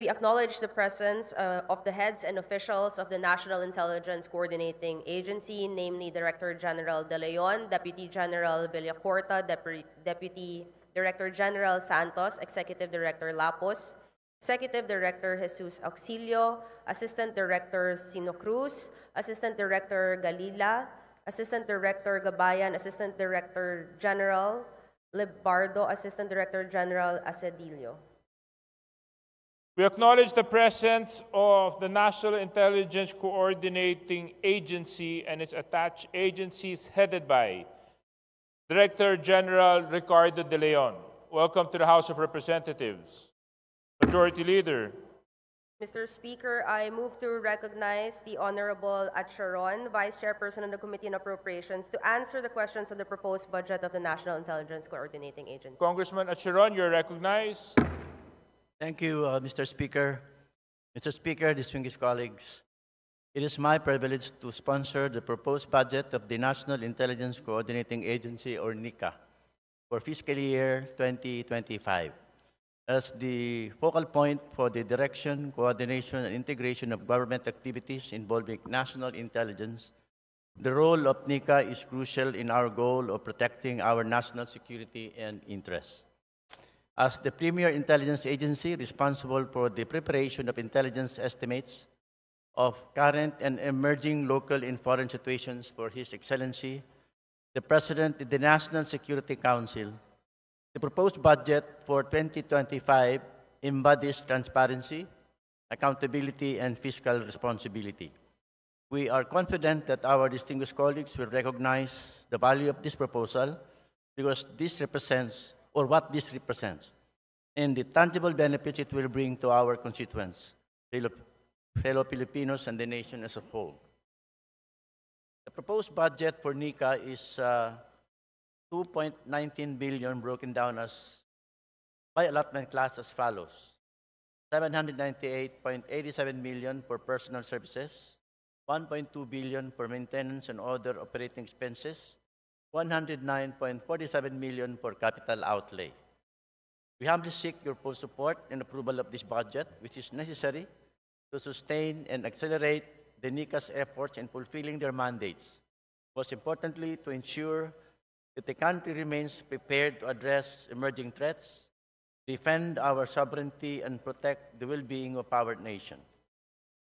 We acknowledge the presence uh, of the heads and officials of the National Intelligence Coordinating Agency, namely Director General De Leon, Deputy General Villacorta, Dep Deputy Director General Santos, Executive Director Lapos, Executive Director Jesus Auxilio, Assistant Director Sino Cruz, Assistant Director Galila, Assistant Director Gabayan, Assistant Director General Libardo, Assistant Director General Acedillo. We acknowledge the presence of the National Intelligence Coordinating Agency and its attached agencies headed by Director General Ricardo De Leon. Welcome to the House of Representatives. Majority Leader. Mr. Speaker, I move to recognize the Honorable Acharon, Vice Chairperson of the Committee on Appropriations, to answer the questions on the proposed budget of the National Intelligence Coordinating Agency. Congressman Acharon, you're recognized. Thank you, uh, Mr. Speaker. Mr. Speaker, distinguished colleagues, it is my privilege to sponsor the proposed budget of the National Intelligence Coordinating Agency, or NICA, for fiscal year 2025. As the focal point for the direction, coordination, and integration of government activities involving national intelligence, the role of NICA is crucial in our goal of protecting our national security and interests. As the premier intelligence agency responsible for the preparation of intelligence estimates of current and emerging local and foreign situations for His Excellency, the President of the National Security Council, the proposed budget for 2025 embodies transparency, accountability, and fiscal responsibility. We are confident that our distinguished colleagues will recognize the value of this proposal because this represents or what this represents and the tangible benefits it will bring to our constituents, fellow Filipinos, and the nation as a whole. The proposed budget for NICA is uh, 2.19 billion broken down as by allotment class as follows. 798.87 million for personal services, 1.2 billion for maintenance and other operating expenses, 109.47 million for capital outlay. We humbly seek your full support and approval of this budget, which is necessary to sustain and accelerate the NICA's efforts in fulfilling their mandates. Most importantly, to ensure that the country remains prepared to address emerging threats, defend our sovereignty, and protect the well-being of our nation.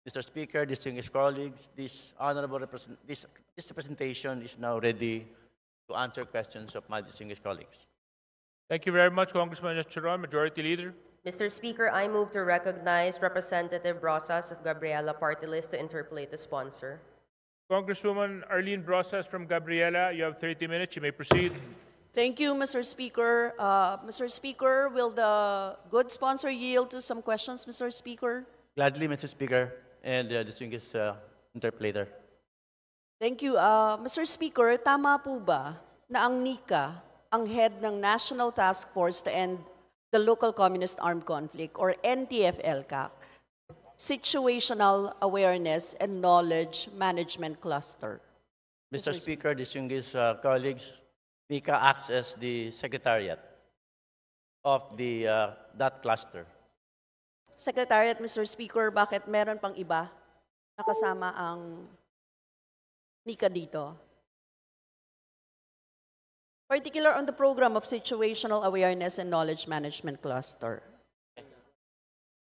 Mr. Speaker, distinguished colleagues, this honorable represent this, this presentation is now ready to answer questions of my distinguished colleagues. Thank you very much, Congressman Chiron, Majority Leader. Mr. Speaker, I move to recognize Representative Brosas of Gabriela Party List to interpolate the sponsor. Congresswoman Arlene Brosas from Gabriela, you have 30 minutes. You may proceed. Thank you, Mr. Speaker. Uh, Mr. Speaker, will the good sponsor yield to some questions, Mr. Speaker? Gladly, Mr. Speaker, and uh, distinguished uh, interpolator. Thank you. Uh, Mr. Speaker, tama po ba na ang NICA ang head ng National Task Force to End the Local Communist Armed Conflict or NTFLCAC Situational Awareness and Knowledge Management Cluster? Mr. Mr. Speaker, distinguished uh, colleagues, NICA acts as the secretariat of the, uh, that cluster. Secretariat, Mr. Speaker, bakit meron pang iba na kasama ang Nika dito. Particular on the program of situational awareness and knowledge management cluster.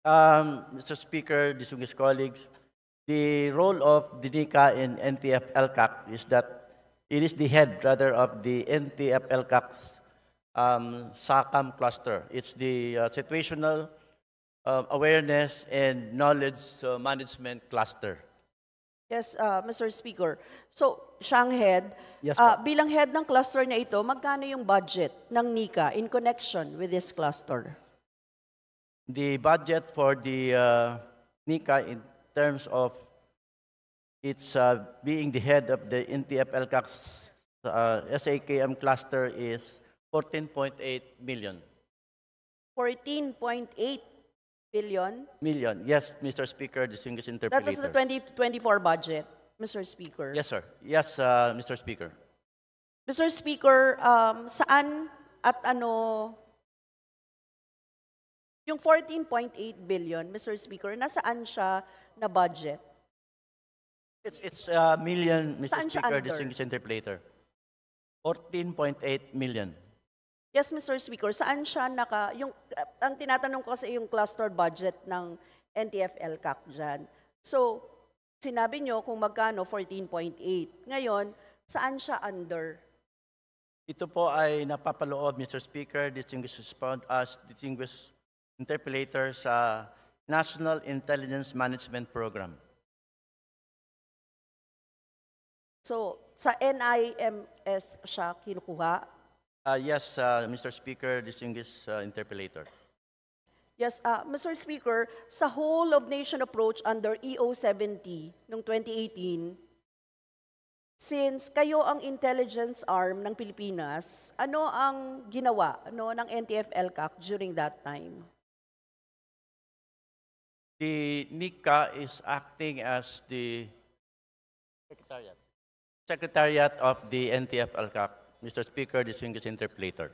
Um, Mr. Speaker, distinguished colleagues, the role of the DICA in NTF LCAC is that it is the head, rather, of the NTF LCAC's um, SACAM cluster. It's the uh, situational uh, awareness and knowledge uh, management cluster. Yes, uh, Mr. Speaker. So, siyang head, yes, uh, bilang head ng cluster na ito, magkano yung budget ng NICA in connection with this cluster? The budget for the uh, NICA in terms of its uh, being the head of the NTFL uh, SAKM cluster is 14.8 million. 14.8 billion. Million. Yes, Mr. Speaker, distinguished interpreter. That was the 2024 budget, Mr. Speaker. Yes, sir. Yes, uh, Mr. Speaker. Mr. Speaker, um, saan at ano yung 14.8 billion, Mr. Speaker, nasaan siya na budget? It's it's a uh, million, Mr. Saan Speaker, distinguished interpreter. 14.8 million. Yes, Mr. Speaker, saan siya naka, yung, eh, ang tinatanong ko sa yung cluster budget ng ntf cac dyan. So, sinabi nyo kung magkano, 14.8. Ngayon, saan siya under? Ito po ay napapaloob, Mr. Speaker, distinguished respond as ah, distinguished interpolator sa National Intelligence Management Program. So, sa NIMS siya kinukuha Uh, yes, uh, Mr. Speaker, distinguished uh, interpolator. Yes, uh, Mr. Speaker, sa whole of nation approach under EO 70 noong 2018, since kayo ang intelligence arm ng Pilipinas, ano ang ginawa no, ng NTF-ELCAC during that time? The NICA is acting as the Secretariat, Secretariat of the NTF-ELCAC. Mr. Speaker, distinguished interpreter,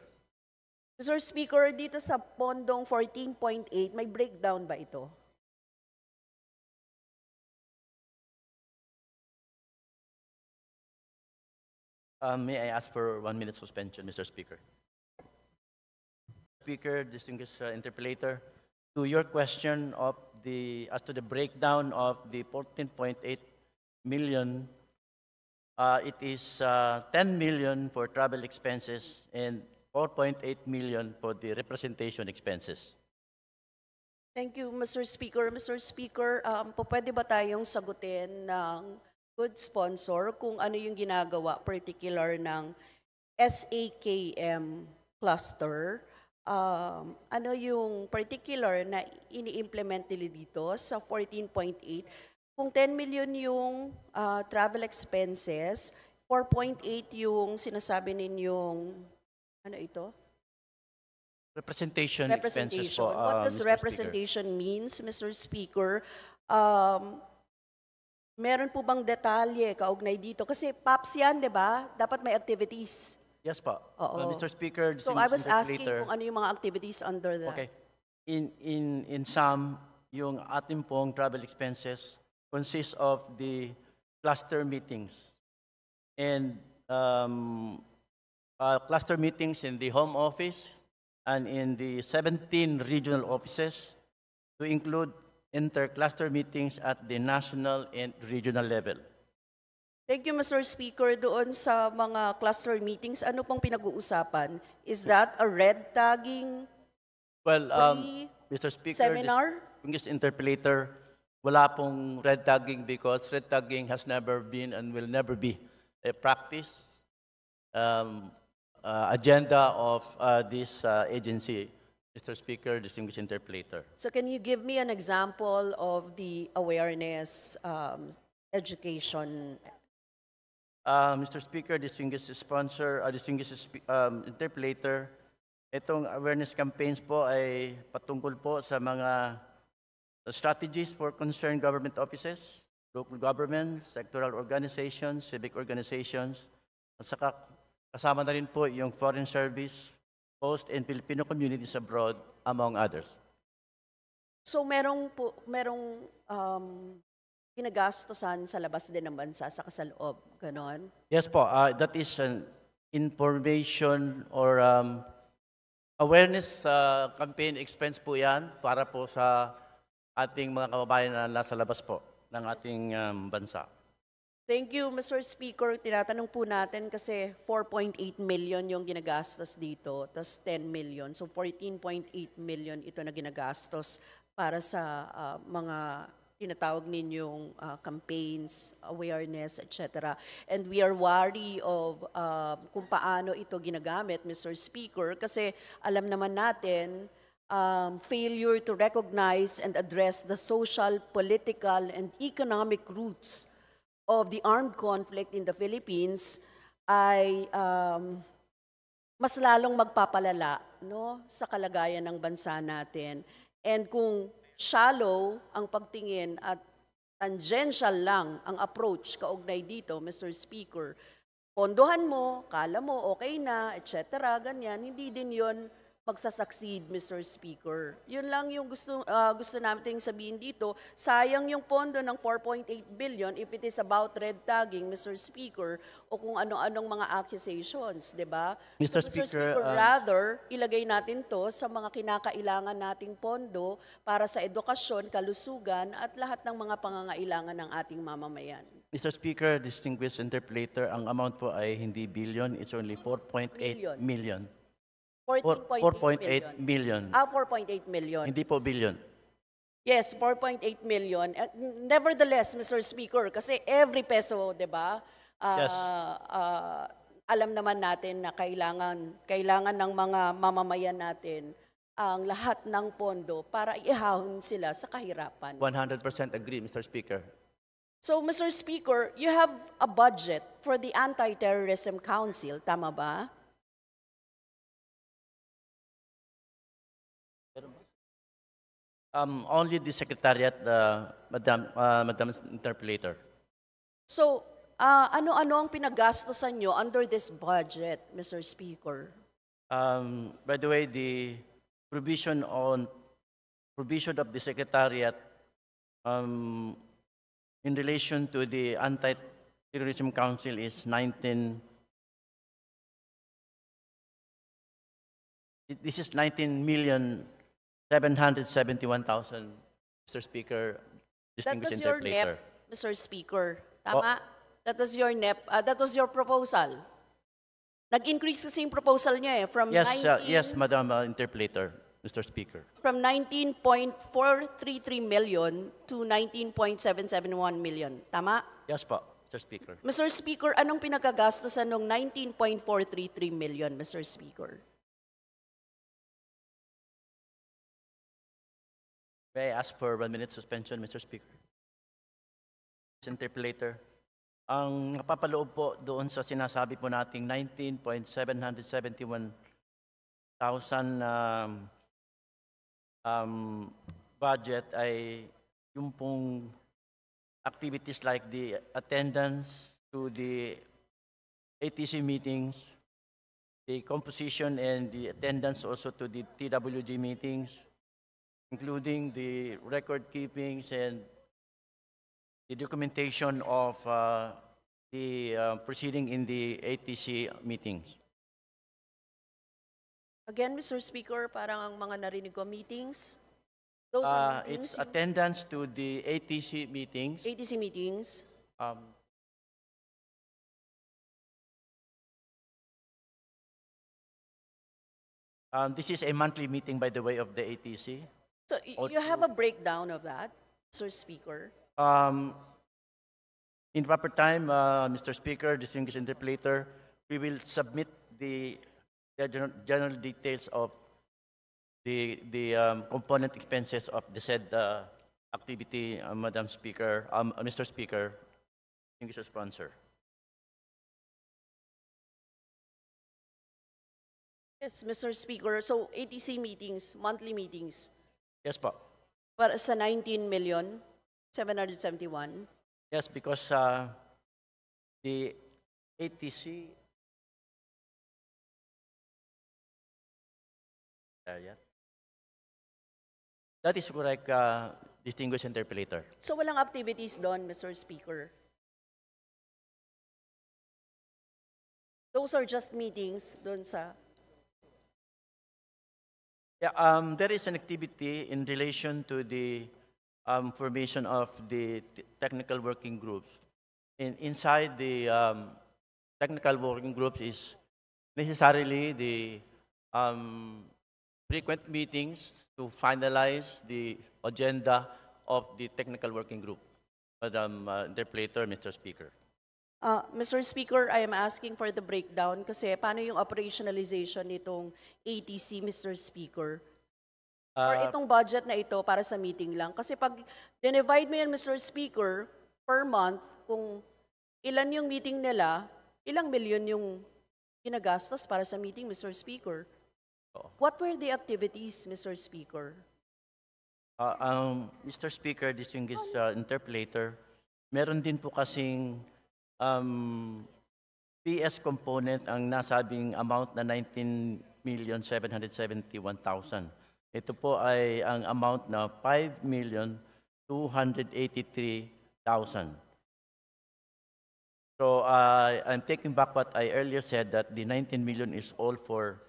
Mr. Speaker, dito sa pondong 14.8, may breakdown ba ito? Uh, may I ask for one minute suspension, Mr. Speaker? Speaker, distinguished uh, interpolator, to your question of the, as to the breakdown of the 14.8 million Uh, it is uh, 10 million for travel expenses and 4.8 million for the representation expenses. Thank you, Mr. Speaker. Mr. Speaker, um, po pwede ba tayong sagutin ng good sponsor kung ano yung ginagawa, particular ng SAKM cluster? Um, ano yung particular na ini-implement nila dito sa 14.8 kung 10 million yung uh, travel expenses, 4.8 yung sinasabi ninyong, ano ito? Representation, representation. expenses po, um, What does Mr. representation Speaker? means, Mr. Speaker? Um, meron po bang detalye kaugnay dito? Kasi PAPS yan, di ba? Dapat may activities. Yes po. Uh, Mr. Speaker, so I was asking later. kung ano yung mga activities under the... Okay. In, in, in some, yung ating pong travel expenses consists of the cluster meetings. And um, uh, cluster meetings in the home office and in the 17 regional offices to include inter-cluster meetings at the national and regional level. Thank you, Mr. Speaker. Doon sa mga cluster meetings, ano pong pinag-uusapan? Is that a red tagging? Well, um, Mr. Speaker, seminar? this interpolator wala pong red tagging because red tagging has never been and will never be a practice um, uh, agenda of uh, this uh, agency. Mr. Speaker, distinguished interpreter. So can you give me an example of the awareness um, education? Uh, Mr. Speaker, distinguished sponsor, uh, distinguished um, interpreter, itong awareness campaigns po ay patungkol po sa mga The strategies for concerned government offices, local government, sectoral organizations, civic organizations, at saka kasama na rin po yung foreign service, post and Filipino communities abroad, among others. So merong, po, merong um, ginagastosan sa labas din ng bansa, sa loob, ganon? Yes po, uh, that is an information or um, awareness uh, campaign expense po yan para po sa ating mga kababayan na nasa labas po ng ating um, bansa. Thank you, Mr. Speaker. Tinatanong po natin kasi 4.8 million yung ginagastos dito, tapos 10 million. So 14.8 million ito na ginagastos para sa uh, mga tinatawag ninyong uh, campaigns, awareness, etc. And we are wary of uh, kung paano ito ginagamit, Mr. Speaker, kasi alam naman natin um, failure to recognize and address the social, political, and economic roots of the armed conflict in the Philippines ay um, mas lalong magpapalala no, sa kalagayan ng bansa natin. And kung shallow ang pagtingin at tangential lang ang approach kaugnay dito, Mr. Speaker, pondohan mo, kala mo okay na, etc., ganyan, hindi din yon magsasucceed, Mr. Speaker. Yun lang yung gusto, uh, gusto nating sabihin dito. Sayang yung pondo ng 4.8 billion if it is about red tagging, Mr. Speaker, o kung ano-anong mga accusations, di ba? Mr. So, Speaker, Mr. Speaker uh, rather, ilagay natin to sa mga kinakailangan nating pondo para sa edukasyon, kalusugan, at lahat ng mga pangangailangan ng ating mamamayan. Mr. Speaker, distinguished interpreter, ang amount po ay hindi billion, it's only 4.8 million. million. 4.8 million. Ah, 4.8 million. Hindi po billion. Yes, 4.8 million. nevertheless, Mr. Speaker, kasi every peso, 'di ba? Uh, yes. Uh, alam naman natin na kailangan kailangan ng mga mamamayan natin ang lahat ng pondo para ihahon sila sa kahirapan. 100% agree, Mr. Speaker. So, Mr. Speaker, you have a budget for the Anti-Terrorism Council, tama ba? Um, only the secretariat, uh, Madam, uh, Madam Interpolator. So, uh, ano-ano ang pinagastosan nyo under this budget, Mr. Speaker? Um, by the way, the provision on provision of the secretariat um, in relation to the Anti-Terrorism Council is 19. This is 19 million 771,000, Mr. Speaker, distinguished That distinguished was your interpreter. NEP, Mr. Speaker. Oh. Tama? That was your NEP, ah, that was your proposal. Nag-increase kasi yung proposal niya eh, from Yes, uh, yes, Madam uh, Interpreter, Mr. Speaker. from 19.433 million to 19.771 million. Tama? Yes po, Mr. Speaker. Mr. Speaker, anong pinagkagastusan nung 19.433 million, Mr. Speaker? May I ask for one minute suspension, Mr. Speaker? Interpolator. Ang napapaloob po doon sa sinasabi po nating 19.771,000 um, um, budget ay yung pong activities like the attendance to the ATC meetings, the composition and the attendance also to the TWG meetings, including the record keepings and the documentation of uh, the uh, proceeding in the ATC meetings. Again, Mr. Speaker, parang ang mga narinig ko meetings. Those uh, are meetings. It's attendance to the ATC meetings. ATC meetings. Um, um, this is a monthly meeting, by the way, of the ATC. So you have a breakdown of that, Sir Speaker? Um, in proper time, uh, Mr. Speaker, distinguished interpreter, we will submit the, general, general, details of the, the um, component expenses of the said uh, activity, uh, Madam Speaker, um, uh, Mr. Speaker, distinguished sponsor. Yes, Mr. Speaker. So ATC meetings, monthly meetings, Yes po. Para sa 19 million, 771. Yes, because uh, the ATC uh, yeah. That is correct, uh, distinguished interpolator. So walang activities doon, Mr. Speaker. Those are just meetings doon sa Yeah, um, there is an activity in relation to the um, formation of the technical working groups. inside the um, technical working groups is necessarily the um, frequent meetings to finalize the agenda of the technical working group. Madam um, uh, Interpreter, Mr. Speaker. Uh, Mr. Speaker, I am asking for the breakdown kasi paano yung operationalization nitong ATC, Mr. Speaker? Uh, Or ah. itong budget na ito para sa meeting lang? Kasi pag dinivide mo yan, Mr. Speaker, per month, kung ilan yung meeting nila, ilang million yung ginagastos para sa meeting, Mr. Speaker. Oh. What were the activities, Mr. Speaker? Uh, um, Mr. Speaker, this distinguished um, uh, interpolator, meron din po kasing um, PS component ang nasabing amount na 19,771,000. Ito po ay ang amount na 5,283,000. So uh, I'm taking back what I earlier said that the 19 million is all for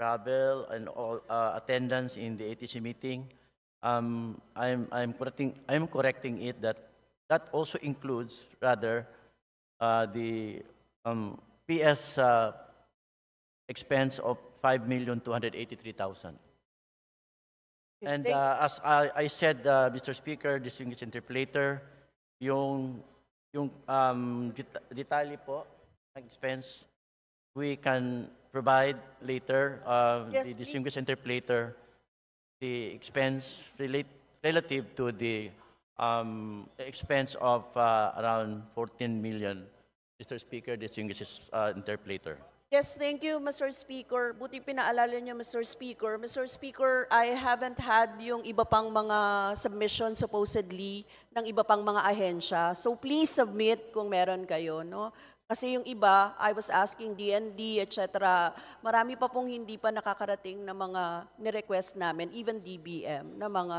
travel and all uh, attendance in the ATC meeting. Um, I'm, I'm, correcting, I'm correcting it that that also includes, rather, Uh, the um, PS uh, expense of 5,283,000. And uh, as I, I said, uh, Mr. Speaker, distinguished interpolator, yung, yung um, det po expense, we can provide later, uh, yes, the distinguished please. interpolator, the expense relate, relative to the um, expense of uh, around 14 million. Mr. Speaker, this English is uh, interpreter. Yes, thank you, Mr. Speaker. Buti pinaalala niyo, Mr. Speaker. Mr. Speaker, I haven't had yung iba pang mga submission supposedly ng iba pang mga ahensya. So please submit kung meron kayo. No? Kasi yung iba, I was asking DND, etc. Marami pa pong hindi pa nakakarating na mga nirequest namin, even DBM, na mga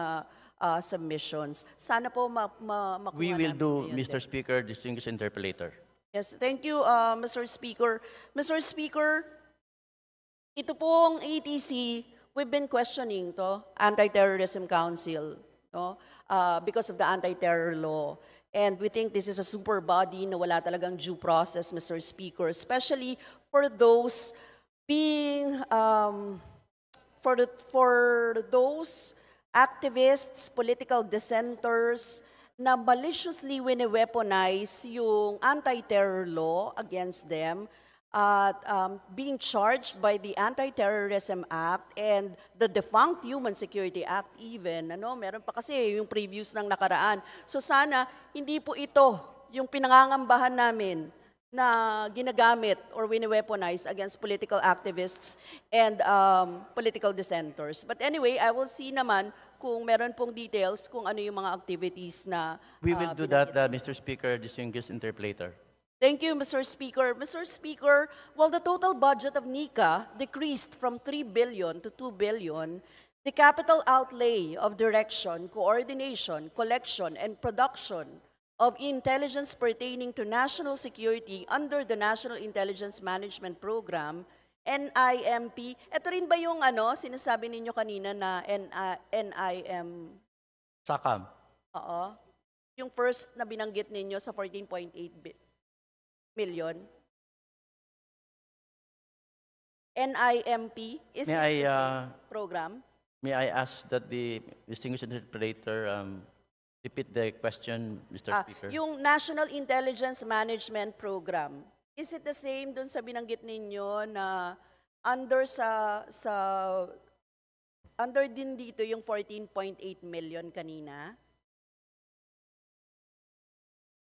uh, submissions. Sana po ma ma makuha We will do, Mr. Speaker, distinguished interpolator. Yes, thank you, uh, Mr. Speaker. Mr. Speaker, ito pong ATC, e we've been questioning to Anti-Terrorism Council no? uh, because of the anti-terror law. And we think this is a super body na wala talagang due process, Mr. Speaker, especially for those being, um, for, the, for those activists, political dissenters, na maliciously wini-weaponize yung anti-terror law against them, uh, um, being charged by the Anti-Terrorism Act and the defunct Human Security Act even. Ano? Meron pa kasi yung previews ng nakaraan. So sana hindi po ito yung pinangangambahan namin na ginagamit or wini-weaponize against political activists and um, political dissenters. But anyway, I will see naman kung meron pong details kung ano yung mga activities na... Uh, We will do that, uh, Mr. Speaker, distinguished interpreter. Thank you, Mr. Speaker. Mr. Speaker, while the total budget of NICA decreased from 3 billion to 2 billion, the capital outlay of direction, coordination, collection, and production of intelligence pertaining to national security under the National Intelligence Management Program, NIMP. Ito rin ba yung ano, sinasabi ninyo kanina na NIM? Sakam. Oo. Yung first na binanggit ninyo sa 14.8 million. NIMP, is may it I, uh, program? May I ask that the distinguished interpreter um, Repeat the question, Mr. Ah, Speaker. Yung National Intelligence Management Program, is it the same dun sa binanggit ninyo na under sa, sa under din dito yung 14.8 million kanina?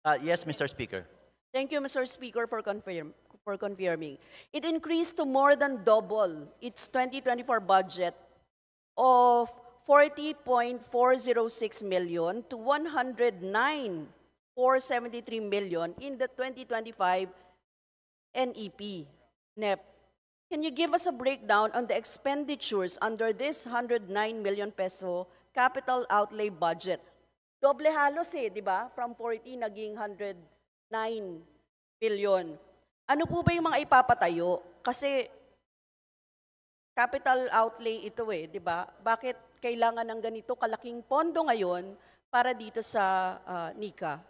Uh, yes, Mr. Speaker. Thank you, Mr. Speaker, for, confirm, for confirming. It increased to more than double its 2024 budget of 40.406 million to 109,473 million in the 2025 NEP, NEP. Can you give us a breakdown on the expenditures under this 109 million peso capital outlay budget? Doble halos eh, di ba? From 40 naging 109 billion. Ano po ba yung mga ipapatayo? Kasi capital outlay ito eh, di ba? Bakit kailangan ng ganito kalaking pondo ngayon para dito sa uh, Nika?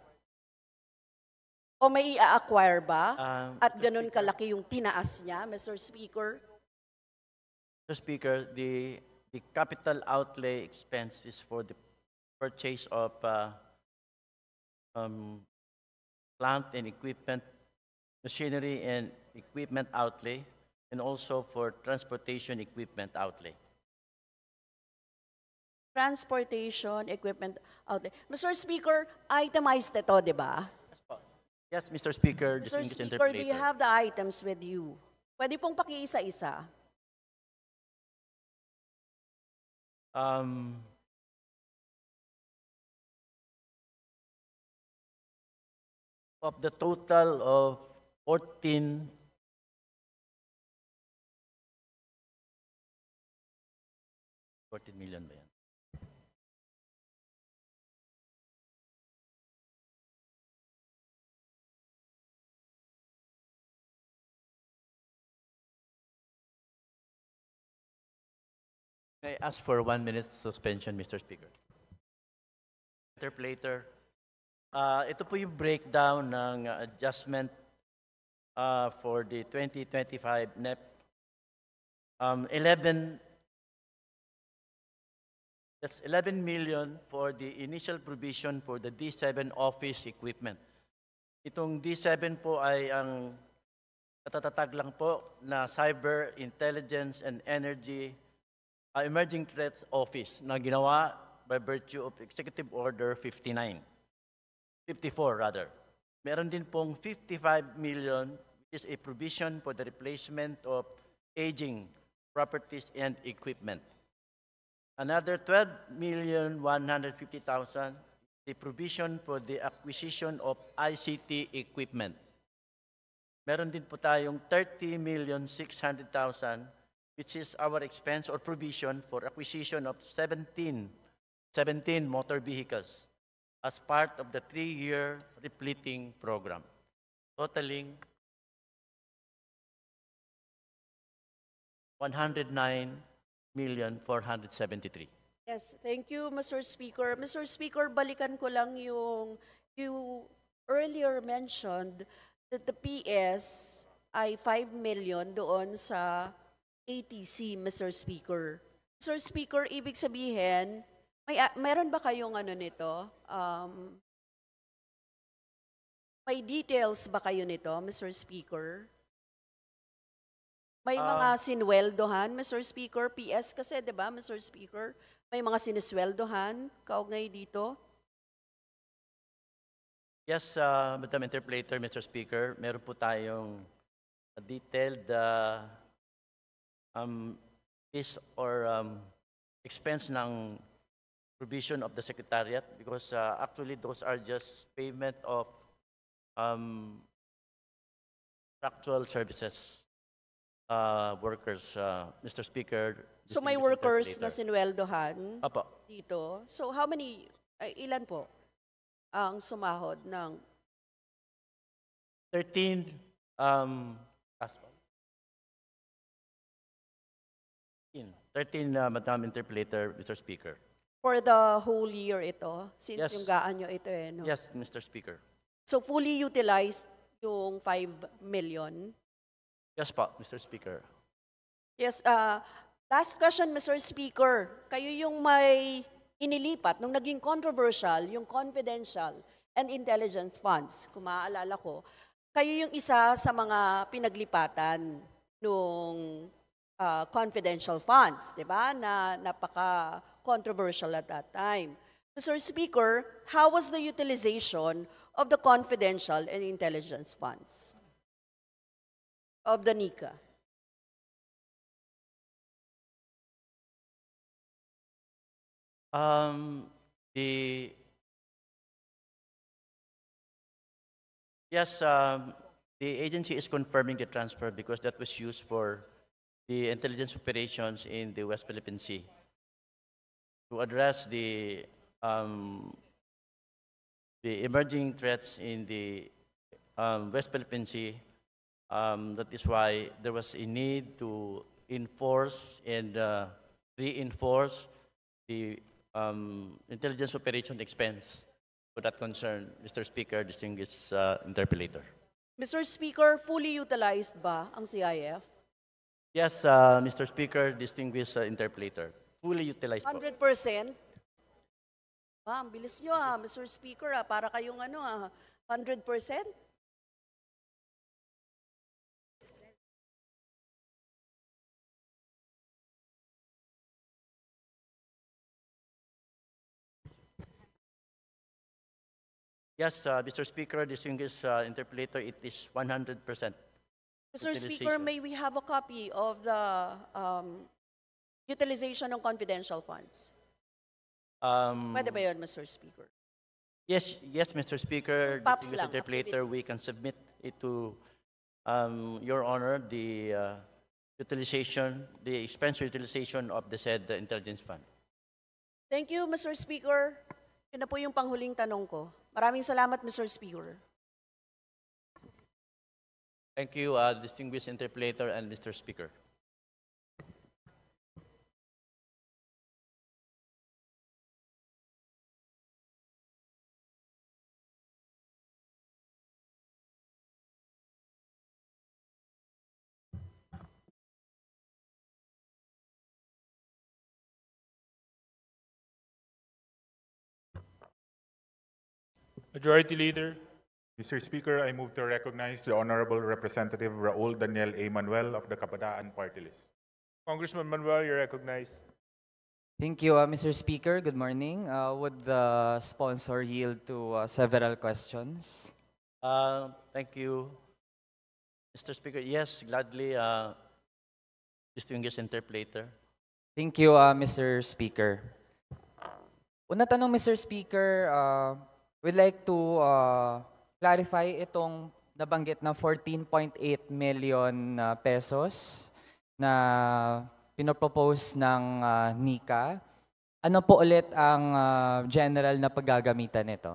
O may i-acquire ba? Um, At ganun Speaker, kalaki yung tinaas niya, Mr. Speaker? Mr. Speaker, the, the capital outlay expense is for the purchase of uh, um, plant and equipment, machinery and equipment outlay, and also for transportation equipment outlay transportation equipment outlet. Mr. Speaker, itemized ito, di ba? Yes, Mr. Speaker. Just Mr. Speaker, do you have the items with you? Pwede pong pakiisa-isa. Um, of the total of 14 14 million ba I ask for one minute suspension, Mr. Speaker? Later, Uh, ito po yung breakdown ng adjustment uh, for the 2025 NEP. Um, 11, that's 11 million for the initial provision for the D7 office equipment. Itong D7 po ay ang katatatag lang po na cyber, intelligence, and energy uh, Emerging Threats Office na ginawa by virtue of Executive Order 59. 54 rather. Meron din pong 55 million which is a provision for the replacement of aging properties and equipment. Another 12,150,000 the provision for the acquisition of ICT equipment. Meron din po tayong 30,600,000 which is our expense or provision for acquisition of 17, 17 motor vehicles as part of the three-year repleting program, totaling 109,473. Yes, thank you, Mr. Speaker. Mr. Speaker, balikan ko lang yung you earlier mentioned that the PS ay 5 million doon sa ATC, Mr. Speaker. Mr. Speaker, ibig sabihin, may, meron ba kayong ano nito? Um, may details ba kayo nito, Mr. Speaker? May uh, mga sinweldohan, Mr. Speaker? PS kasi, di ba, Mr. Speaker? May mga sinisweldohan kaugnay dito? Yes, uh, Madam Interpreter, Mr. Speaker, meron po tayong detailed uh, um, is or um, expense ng provision of the Secretariat because uh, actually those are just payment of um, actual services uh, workers, uh, Mr. Speaker. So may workers na sinweldohan Apo. dito. So how many, uh, ilan po ang sumahod ng? 13 um, 13 uh, Madam Interpreter, Mr. Speaker. For the whole year ito, since yes. yung gaan nyo ito eh, no? Yes, Mr. Speaker. So fully utilized yung 5 million? Yes po, Mr. Speaker. Yes, uh, last question, Mr. Speaker. Kayo yung may inilipat nung naging controversial, yung confidential and intelligence funds, kung maaalala ko. Kayo yung isa sa mga pinaglipatan nung uh, confidential funds, di ba, na napaka-controversial at that time. Mr. Speaker, how was the utilization of the confidential and intelligence funds of the NICA? Um, the yes, um, the agency is confirming the transfer because that was used for the intelligence operations in the West Philippine Sea to address the, um, the emerging threats in the um, West Philippine Sea. Um, that is why there was a need to enforce and uh, reinforce the um, intelligence operation expense. For that concern, Mr. Speaker, distinguished uh, interpolator. Mr. Speaker, fully utilized ba ang CIF? Yes, uh, Mr. Speaker, distinguished uh, Fully utilized 100%? Po. Ah, ang bilis nyo ah, Mr. Speaker ah, para kayong ano ah, 100%? Yes, uh, Mr. Speaker, distinguished uh, it is 100%. Mr. Speaker, may we have a copy of the um, utilization of confidential funds? Um, Pwede ba yun, Mr. Speaker? Yes, yes, Mr. Speaker. Paps lang, later, we can submit it to um, Your Honor, the uh, utilization, the expense utilization of the said intelligence fund. Thank you, Mr. Speaker. Yun na po yung panghuling tanong ko. Maraming salamat, Mr. Speaker. Thank you, uh, distinguished interpolator and Mr. Speaker. Majority Leader, Mr. Speaker, I move to recognize the Honorable Representative Raul Daniel A. Manuel of the Kabataan Party List. Congressman Manuel, you're recognized. Thank you, uh, Mr. Speaker. Good morning. Uh, would the sponsor yield to uh, several questions? Uh, thank you, Mr. Speaker. Yes, gladly, distinguished uh, interpreter. Thank you, uh, Mr. Speaker. Una tanong, Mr. Speaker, we'd like to clarify itong nabanggit na 14.8 million uh, pesos na pinopropose ng uh, NICA. Ano po ulit ang uh, general na paggagamitan nito?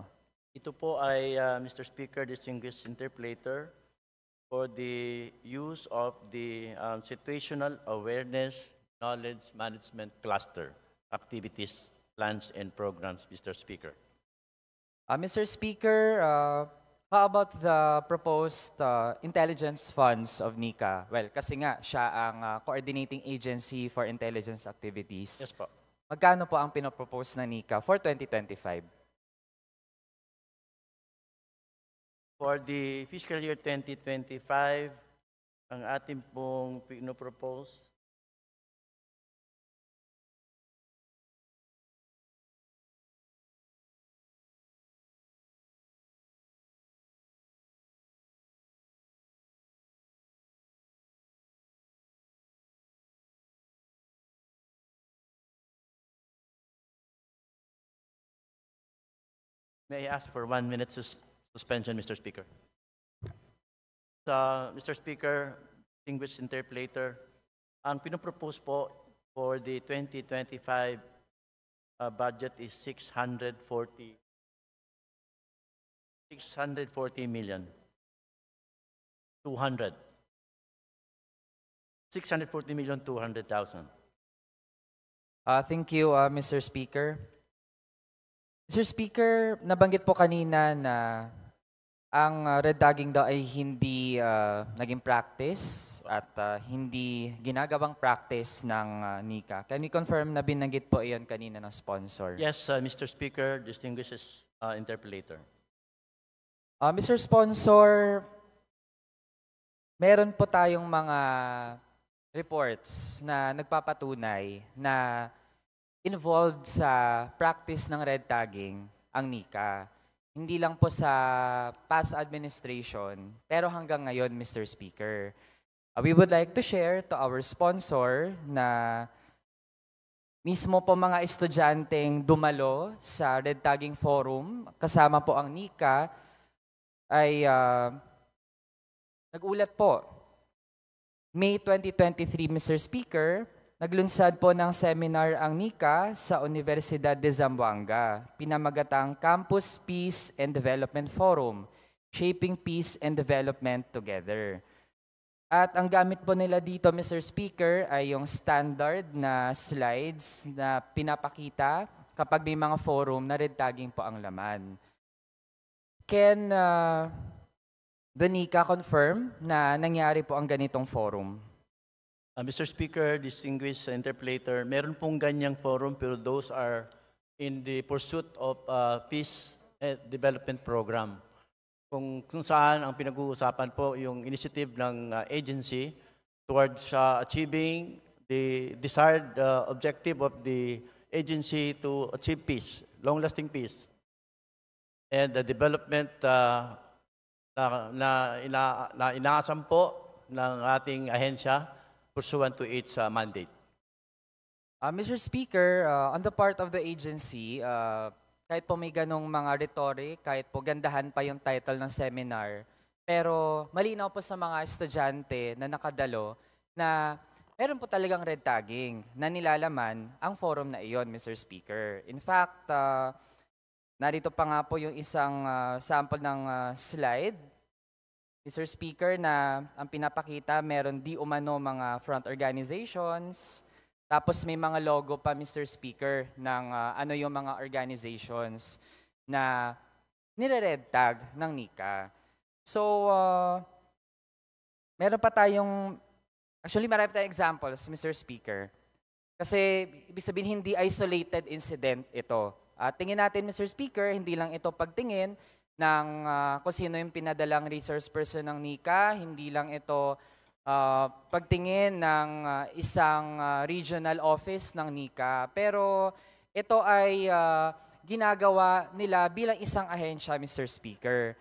Ito po ay, uh, Mr. Speaker, distinguished Interpreter for the use of the um, situational awareness knowledge management cluster activities, plans, and programs, Mr. Speaker. Uh, Mr. Speaker, uh, How about the proposed uh, intelligence funds of NICA? Well, kasi nga, siya ang uh, coordinating agency for intelligence activities. Yes po. Magkano po ang pinopropose na NICA for 2025? For the fiscal year 2025, ang ating pong pinopropose May I ask for one minute sus suspension, Mr. Speaker? Mr. Speaker, distinguished interpreter, ang pinopropose po for the 2025 uh, budget is 640 640 million 200 640 million 200,000 uh, thank you, uh, Mr. Speaker. Sir Speaker, nabanggit po kanina na ang ah, red tagging daw ay hindi uh, naging practice at uh, hindi ginagawang practice ng uh, NICA. Can we confirm na binanggit po iyon kanina ng sponsor? Yes, uh, Mr. Speaker, distinguishes uh, interpolator. Uh, Mr. Sponsor, meron po tayong mga reports na nagpapatunay na involved sa practice ng red tagging ang NICA. Hindi lang po sa past administration, pero hanggang ngayon, Mr. Speaker. Uh, we would like to share to our sponsor na mismo po mga estudyanteng dumalo sa Red Tagging Forum, kasama po ang NICA, ay uh, nagulat po. May 2023, Mr. Speaker, Naglunsad po ng seminar ang NICA sa Universidad de Zamboanga, pinamagatang Campus Peace and Development Forum, Shaping Peace and Development Together. At ang gamit po nila dito, Mr. Speaker, ay yung standard na slides na pinapakita kapag may mga forum na red tagging po ang laman. Can uh, the NICA confirm na nangyari po ang ganitong forum? Uh, Mr. Speaker, distinguished interpreter, meron pong ganyang forum pero those are in the pursuit of uh, peace and development program. Kung, kung saan ang pinag-uusapan po yung initiative ng uh, agency towards uh, achieving the desired uh, objective of the agency to achieve peace, long-lasting peace, and the development uh, na, na, ina, na inaasam po ng ating ahensya pursuant to its uh, mandate. Uh, Mr. Speaker, uh, on the part of the agency, uh, kahit po may ganong mga rhetoric, kahit po gandahan pa yung title ng seminar, pero malinaw po sa mga estudyante na nakadalo na meron po talagang red tagging na nilalaman ang forum na iyon, Mr. Speaker. In fact, uh, narito pa nga po yung isang uh, sample ng uh, slide Mr. Speaker, na ang pinapakita meron di umano mga front organizations, tapos may mga logo pa, Mr. Speaker, ng uh, ano yung mga organizations na nire-red tag ng NICA. So, uh, meron pa tayong, actually marami tayong examples, Mr. Speaker. Kasi, ibig sabihin, hindi isolated incident ito. Uh, tingin natin, Mr. Speaker, hindi lang ito pagtingin, ng uh, kung sino yung pinadalang resource person ng NICA. Hindi lang ito uh, pagtingin ng uh, isang uh, regional office ng NICA. Pero ito ay uh, ginagawa nila bilang isang ahensya, Mr. Speaker.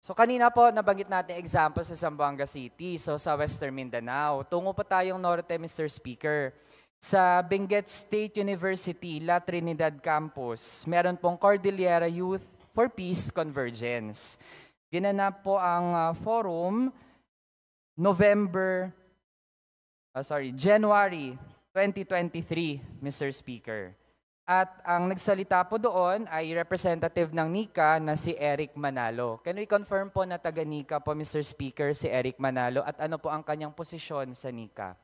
So kanina po, nabanggit natin example sa Zamboanga City, so sa Western Mindanao. Tungo pa tayong norte, Mr. Speaker. Sa Benguet State University, La Trinidad Campus, meron pong Cordillera Youth for Peace Convergence. Ginanap po ang uh, forum November, uh, sorry, January 2023, Mr. Speaker. At ang nagsalita po doon ay representative ng NICA na si Eric Manalo. Can we confirm po na taga-NICA po, Mr. Speaker, si Eric Manalo? At ano po ang kanyang posisyon sa NICA?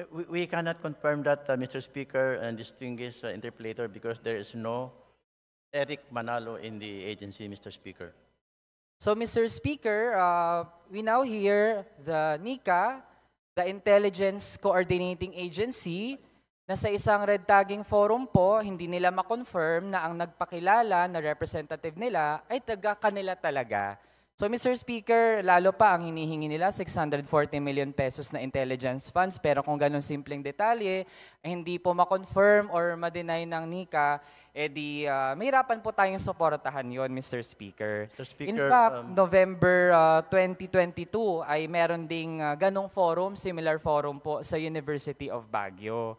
Uh, we, we cannot confirm that, uh, Mr. Speaker and distinguished uh, interpolator, because there is no Eric Manalo in the agency, Mr. Speaker. So, Mr. Speaker, uh, we now hear the NICA, the Intelligence Coordinating Agency, na sa isang red tagging forum po, hindi nila makonfirm na ang nagpakilala na representative nila ay taga kanila talaga. So Mr. Speaker, lalo pa ang hinihingi nila 640 million pesos na intelligence funds pero kung ganun simpleng detalye, eh, hindi po ma-confirm or ma-deny ng NICA, edi eh uh, mahirapan po tayong suportahan yon Mr. Speaker. Mr. Speaker. In fact, um, November uh, ah, 2022 ay meron ding uh, ganong forum, similar forum po sa University of Baguio.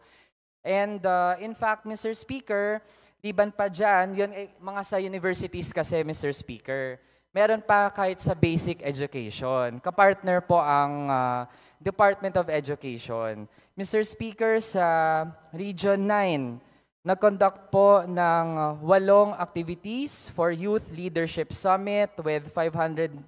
And uh, in fact, Mr. Speaker, liban pa diyan, yun, eh, mga sa universities kasi, Mr. Speaker, meron pa kahit sa basic education. Kapartner po ang uh, Department of Education. Mr. Speaker, sa Region 9, nag-conduct po ng ah, walong activities for Youth Leadership Summit with 531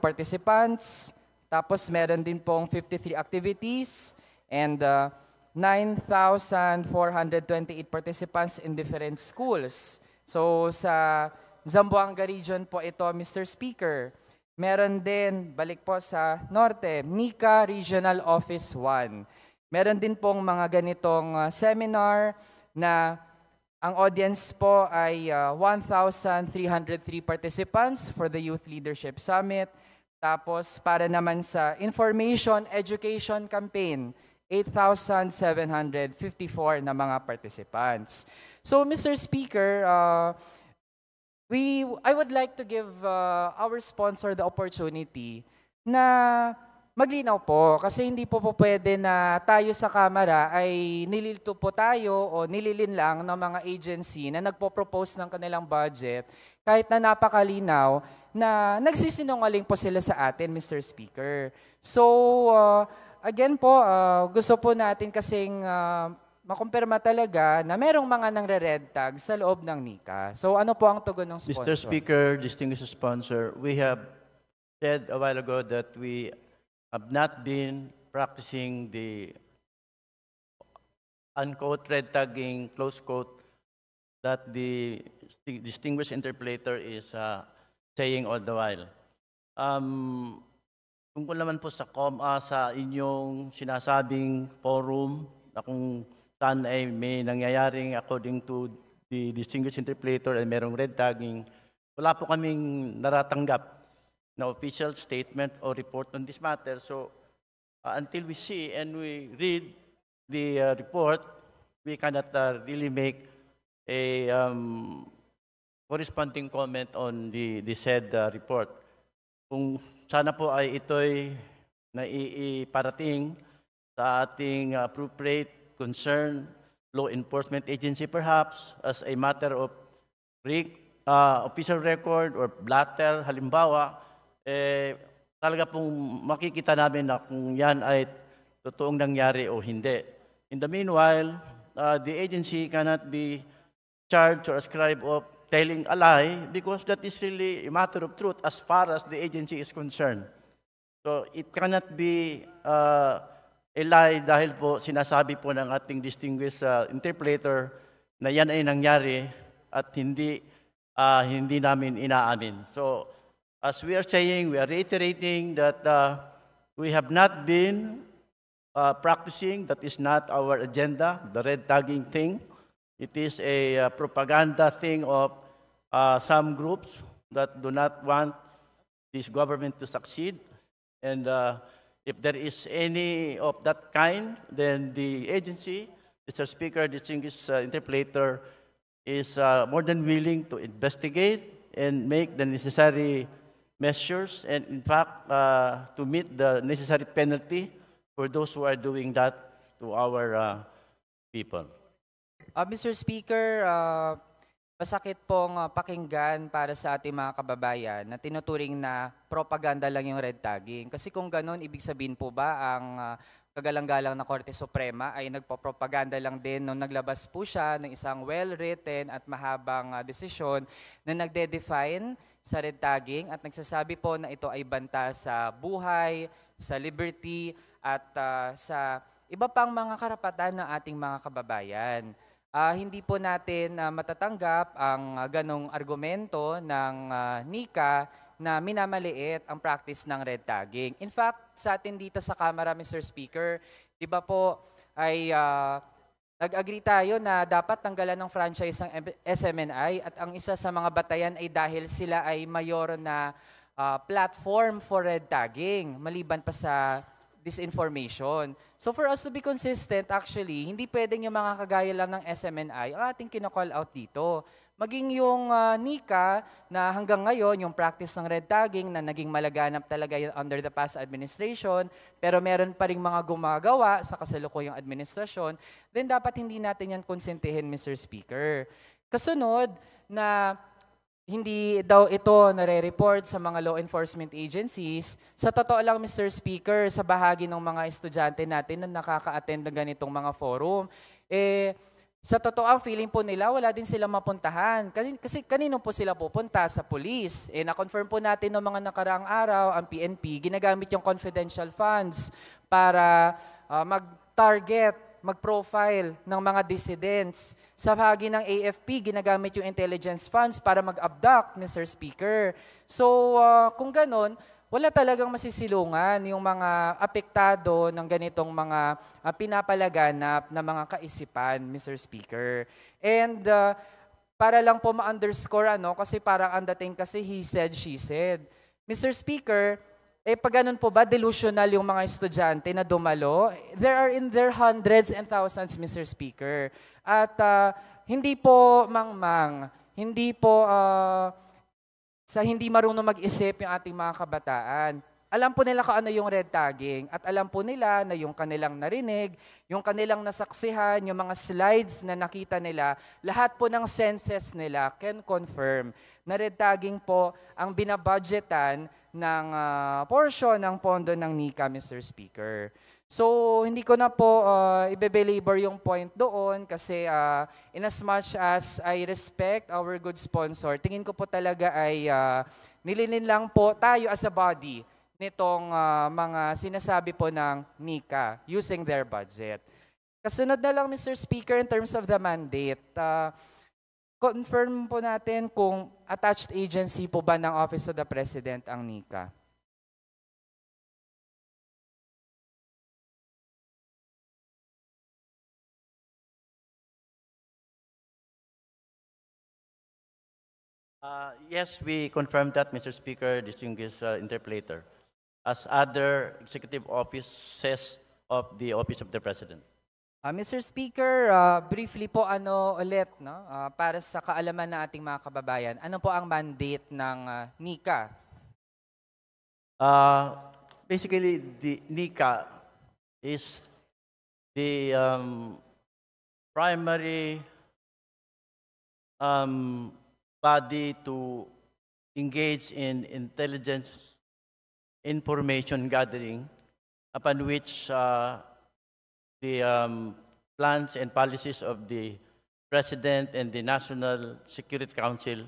participants. Tapos meron din pong 53 activities and uh, ah, 9,428 participants in different schools. So sa Zamboanga region po ito, Mr. Speaker. Meron din, balik po sa Norte, Nika Regional Office 1. Meron din pong mga ganitong uh, seminar na ang audience po ay uh, ah, 1,303 participants for the Youth Leadership Summit. Tapos para naman sa information education campaign, 8,754 na mga participants. So Mr. Speaker, uh, we, I would like to give uh, our sponsor the opportunity na maglinaw po kasi hindi po po pwede na tayo sa camera ay nililito po tayo o nililin lang ng mga agency na nagpo-propose ng kanilang budget kahit na napakalinaw na nagsisinungaling po sila sa atin, Mr. Speaker. So, uh, again po, uh, gusto po natin kasing uh, makumpirma talaga na merong mga nangre-red tag sa loob ng NICA. So ano po ang tugon ng sponsor? Mr. Speaker, distinguished sponsor, we have said a while ago that we have not been practicing the unquote red tagging, close quote, that the distinguished interpreter is uh, saying all the while. Um, tungkol naman po sa COMA, ah, sa inyong sinasabing forum na kung saan ay may nangyayaring according to the distinguished interpreter ay merong red tagging, wala po kaming naratanggap na official statement or report on this matter. So uh, until we see and we read the uh, report, we cannot uh, really make a um, corresponding comment on the, the said uh, report. Kung sana po ay ito'y naiiparating sa ating appropriate concern law enforcement agency perhaps as a matter of re- uh, official record or blatter halimbawa eh, talaga pong makikita namin na kung yan ay totoong nangyari o hindi. In the meanwhile, uh, the agency cannot be charged or ascribed of telling a lie because that is really a matter of truth as far as the agency is concerned. So it cannot be uh, eh dahil po sinasabi po ng ating distinguished uh, interpreter na yan ay nangyari at hindi uh, hindi namin inaamin. So as we are saying, we are reiterating that uh, we have not been uh, practicing, that is not our agenda, the red tagging thing. It is a uh, propaganda thing of uh, some groups that do not want this government to succeed. And uh, If there is any of that kind, then the agency, Mr. Speaker, distinguished uh, interpreter, is uh, more than willing to investigate and make the necessary measures and, in fact, uh, to meet the necessary penalty for those who are doing that to our uh, people. Uh, Mr. Speaker, uh, Masakit pong ah, pakinggan para sa ating mga kababayan na tinuturing na propaganda lang yung red tagging. Kasi kung ganun, ibig sabihin po ba ang ah, kagalang-galang na Korte Suprema ay nagpo-propaganda lang din nung naglabas po siya ng isang well-written at mahabang ah, desisyon na nagde-define sa red tagging at nagsasabi po na ito ay banta sa buhay, sa liberty at uh, sa iba pang mga karapatan ng ating mga kababayan uh, hindi po natin uh, matatanggap ang uh, ganong argumento ng uh, NICA na minamaliit ang practice ng red tagging. In fact, sa atin dito sa camera, Mr. Speaker, di ba po ay uh, nag-agree tayo na dapat tanggalan ng franchise ng SMNI at ang isa sa mga batayan ay dahil sila ay mayor na uh, platform for red tagging, maliban pa sa disinformation. So for us to be consistent, actually, hindi pwedeng yung mga kagaya lang ng SMNI ang ating kinakall out dito. Maging yung uh, ah, NICA na hanggang ngayon, yung practice ng red tagging na naging malaganap talaga under the past administration, pero meron pa rin mga gumagawa sa kasalukuyang administrasyon, then dapat hindi natin yan konsentihin, Mr. Speaker. Kasunod na hindi daw ito nare-report sa mga law enforcement agencies. Sa totoo lang, Mr. Speaker, sa bahagi ng mga estudyante natin na nakaka-attend ng ganitong mga forum, eh, sa totoo ang feeling po nila, wala din silang mapuntahan. Kasi, kanino po sila pupunta? Sa police. Eh, na-confirm po natin ng mga nakaraang araw, ang PNP, ginagamit yung confidential funds para uh, mag-target mag-profile ng mga dissidents. Sa bahagi ng AFP, ginagamit yung intelligence funds para mag-abduct, Mr. Speaker. So, uh, kung ganun, wala talagang masisilungan yung mga apektado ng ganitong mga uh, pinapalaganap na mga kaisipan, Mr. Speaker. And uh, para lang po ma-underscore, ano, kasi parang ang kasi he said, she said. Mr. Speaker, eh, pag ganun po ba, delusional yung mga estudyante na dumalo? There are in their hundreds and thousands, Mr. Speaker. At uh, hindi po mangmang, hindi po uh, sa hindi marunong mag-isip yung ating mga kabataan. Alam po nila kung ano yung red tagging at alam po nila na yung kanilang narinig, yung kanilang nasaksihan, yung mga slides na nakita nila, lahat po ng senses nila can confirm na red tagging po ang binabudgetan ng uh, portion ng pondo ng NICA, Mr. Speaker. So, hindi ko na po uh, ibe-belabor yung point doon kasi uh, in as much as I respect our good sponsor, tingin ko po talaga ay uh, nilinin lang po tayo as a body nitong uh, mga sinasabi po ng NICA using their budget. Kasunod na lang, Mr. Speaker, in terms of the mandate, uh, confirm po natin kung attached agency po ba ng Office of the President ang NICA. Uh, yes, we confirm that, Mr. Speaker, distinguished uh, interpolator, as other executive offices of the Office of the President. Uh, ah, Mr. Speaker, uh, briefly po ano ulit no? uh, para sa kaalaman ng ating mga kababayan, ano po ang mandate ng uh, NICA? Uh, basically, the NICA is the um, primary um, body to engage in intelligence information gathering upon which uh, the um, plans and policies of the President and the National Security Council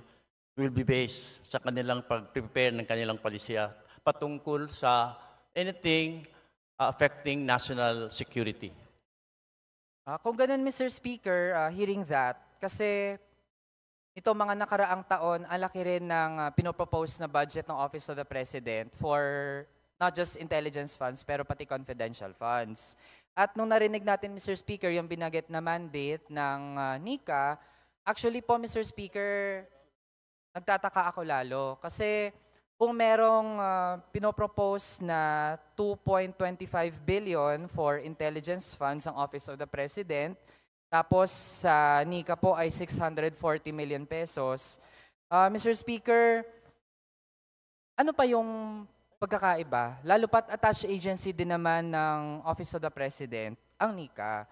will be based sa kanilang pag-prepare ng kanilang palisiya patungkol sa anything uh, affecting national security. Uh, kung ganun, Mr. Speaker, uh, hearing that, kasi ito mga nakaraang taon, ang laki rin ng uh, pinopropose na budget ng Office of the President for not just intelligence funds, pero pati confidential funds. At nung narinig natin, Mr. Speaker, yung binagit na mandate ng uh, ah, NICA, actually po, Mr. Speaker, nagtataka ako lalo. Kasi kung merong uh, pinopropose na 2.25 billion for intelligence funds ang Office of the President, tapos sa uh, NICA po ay 640 million pesos. Uh, ah, Mr. Speaker, ano pa yung pagkakaiba, lalo pat attached agency din naman ng Office of the President, ang NICA.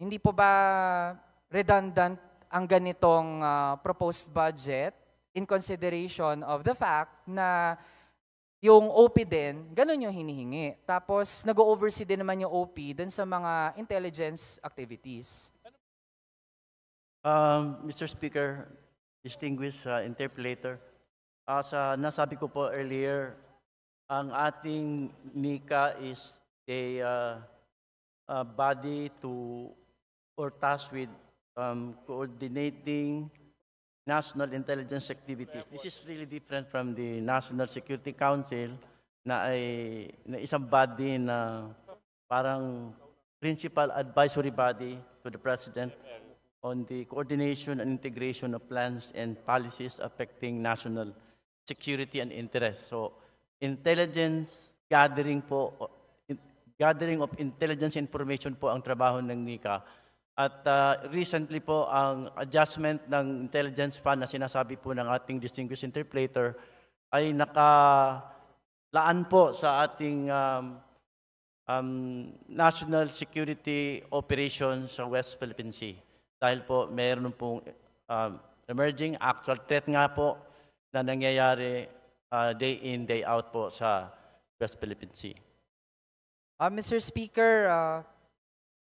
Hindi po ba redundant ang ganitong uh, proposed budget in consideration of the fact na yung OP din, ganun yung hinihingi. Tapos, nag-oversee din naman yung OP dun sa mga intelligence activities. Um, Mr. Speaker, distinguished uh, ah, interpolator, uh, ah, sa nasabi ko po earlier, ang ating nika is a uh, uh, body to or tasked with um, coordinating national intelligence activities. This is really different from the National Security Council na ay na isang body na parang principal advisory body to the President on the coordination and integration of plans and policies affecting national security and interests. So Intelligence gathering po, gathering of intelligence information po ang trabaho ng NICA. At uh, recently po, ang adjustment ng intelligence fund na sinasabi po ng ating distinguished interpreter ay nakalaan po sa ating um, um, National Security Operations sa West Philippine Sea. Dahil po, mayroon pong um, emerging actual threat nga po na nangyayari uh, day in, day out po sa West Philippine Sea. Uh, Mr. Speaker, uh,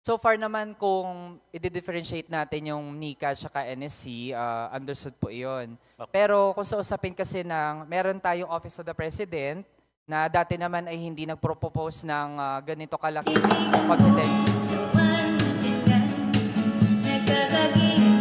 so far naman kung i-differentiate natin yung NICA at NSC, uh, understood po iyon. Okay. Pero kung sa usapin kasi ng, meron tayong Office of the President na dati naman ay hindi nagpropose ng uh, ganito kalaki confidence. Nagkakaging